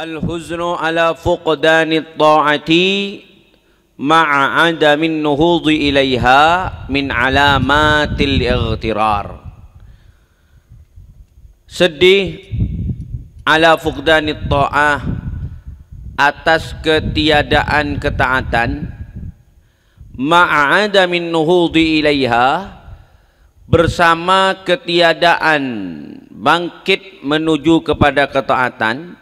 Al-huznu ala fuqdani ta'ati ma'a adamin nuhudhi ilaiha min alamatil ightirar. Sedih ala fuqdani ta'ah atas ketiadaan ketaatan ma'ada min nuhudi ilaiha bersama ketiadaan bangkit menuju kepada ketaatan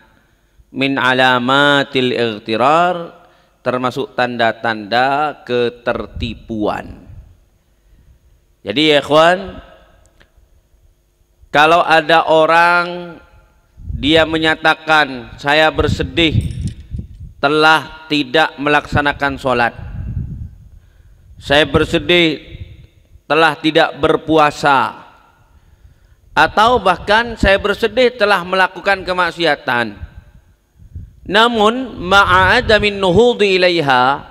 min alamatil irtirar termasuk tanda-tanda ketertipuan. Jadi ya ikhwan, kalau ada orang dia menyatakan saya bersedih telah tidak melaksanakan sholat saya bersedih telah tidak berpuasa atau bahkan saya bersedih telah melakukan kemaksiatan namun ma'adamin nuhudi ilaiha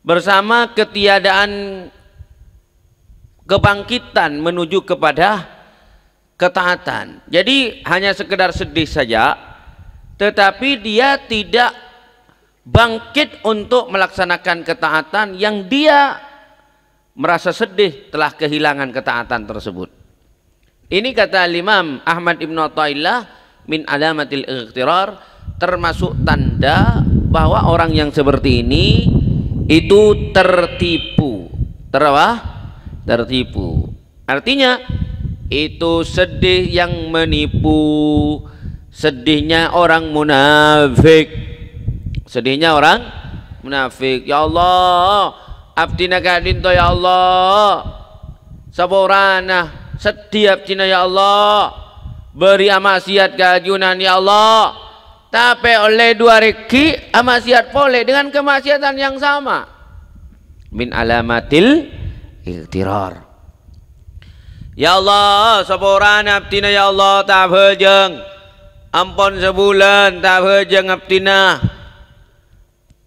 bersama ketiadaan kebangkitan menuju kepada ketaatan. Jadi hanya sekedar sedih saja tetapi dia tidak bangkit untuk melaksanakan ketaatan yang dia merasa sedih telah kehilangan ketaatan tersebut. Ini kata Imam Ahmad Ibn Atta'illah min alamatil ikhtirar termasuk tanda bahwa orang yang seperti ini itu tertipu terawah tertipu artinya itu sedih yang menipu sedihnya orang munafik sedihnya orang munafik ya Allah abdina kadin ya Allah saborana setiap cina ya Allah beri amasiat kajunan ya Allah tapi oleh dua reki amasiat boleh dengan kemaksiatan yang sama min alamatil iktirar Ya Allah seporan abdina ya Allah tak berjeng ampun sebulan tak berjeng abdina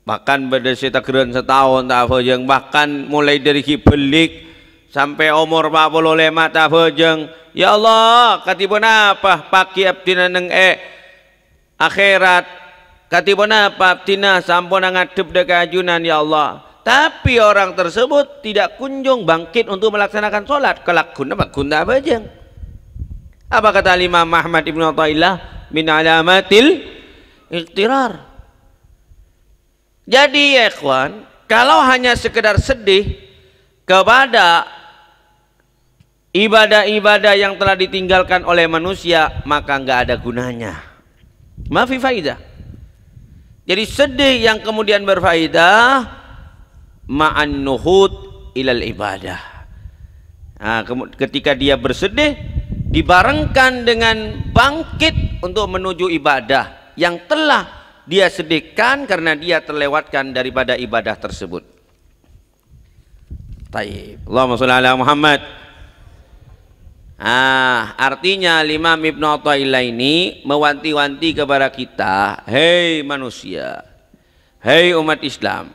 bahkan berdesi tegeran setahun tak berjeng bahkan mulai dari kibelik sampai umur 45 tak berjeng Ya Allah katipun apa pagi abdina neng e akhirat katibona paptina sampun ngadep dekajunan ya Allah tapi orang tersebut tidak kunjung bangkit untuk melaksanakan sholat kelak guna apa kunda apa aja apa kata lima Muhammad Ibn Atta'illah min alamatil iktirar jadi ya ikhwan kalau hanya sekedar sedih kepada ibadah-ibadah yang telah ditinggalkan oleh manusia maka enggak ada gunanya Mafi faidah. Jadi sedih yang kemudian berfaedah ma'an nuhud ilal ibadah. Nah, ketika dia bersedih dibarengkan dengan bangkit untuk menuju ibadah yang telah dia sedihkan karena dia terlewatkan daripada ibadah tersebut. Taib. Allahumma shalli ala Muhammad. Ah, artinya lima Ibnu Athaillah ini mewanti-wanti kepada kita, hei manusia, hei umat Islam,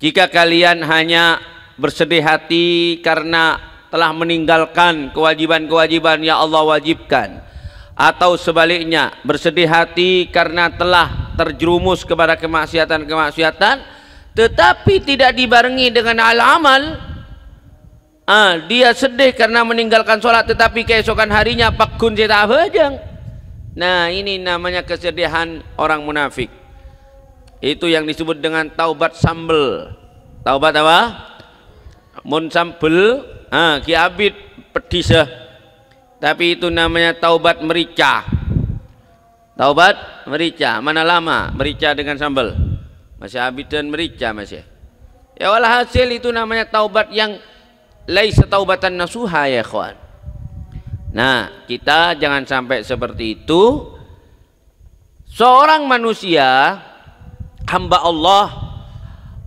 jika kalian hanya bersedih hati karena telah meninggalkan kewajiban-kewajiban yang Allah wajibkan atau sebaliknya bersedih hati karena telah terjerumus kepada kemaksiatan-kemaksiatan tetapi tidak dibarengi dengan al-amal ah, dia sedih karena meninggalkan sholat tetapi keesokan harinya pak cita abadang nah ini namanya kesedihan orang munafik itu yang disebut dengan taubat sambel taubat apa? mun sambel ah, ki kiabit pedisah tapi itu namanya taubat merica taubat merica mana lama merica dengan sambel masih abid dan merica masih ya walhasil itu namanya taubat yang laisa taubatan nasuha ya ikhwan. Nah, kita jangan sampai seperti itu. Seorang manusia hamba Allah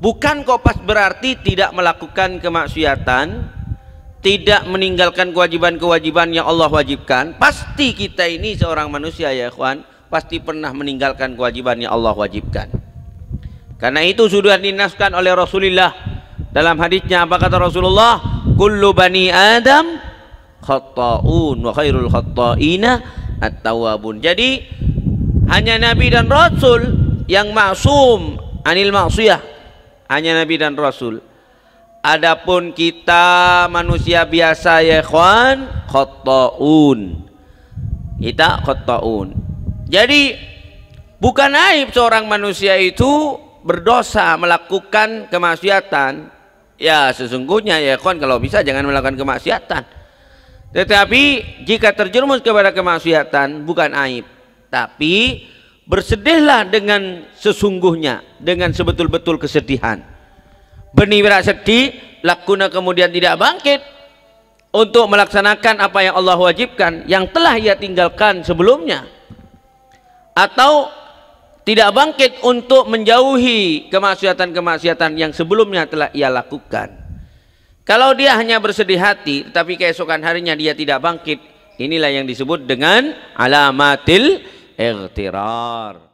bukan kok pas berarti tidak melakukan kemaksiatan, tidak meninggalkan kewajiban-kewajiban yang Allah wajibkan. Pasti kita ini seorang manusia ya ikhwan, pasti pernah meninggalkan kewajiban yang Allah wajibkan. Karena itu sudah dinaskan oleh Rasulullah dalam hadisnya apa kata Rasulullah? Kullu bani Adam khata'un wa khairul khatta'ina at-tawwabun. Jadi hanya Nabi dan Rasul yang maksum anil maksiyah. Hanya Nabi dan Rasul. Adapun kita manusia biasa ya ikhwan khata'un Kita khata'un Jadi bukan aib seorang manusia itu berdosa melakukan kemaksiatan Ya sesungguhnya ya kon kalau bisa jangan melakukan kemaksiatan. Tetapi jika terjerumus kepada kemaksiatan bukan aib, tapi bersedihlah dengan sesungguhnya, dengan sebetul-betul kesedihan. merah sedih, lakuna kemudian tidak bangkit untuk melaksanakan apa yang Allah wajibkan yang telah ia tinggalkan sebelumnya. Atau tidak bangkit untuk menjauhi kemaksiatan-kemaksiatan yang sebelumnya telah ia lakukan. Kalau dia hanya bersedih hati, tetapi keesokan harinya dia tidak bangkit, inilah yang disebut dengan alamatil ightirar.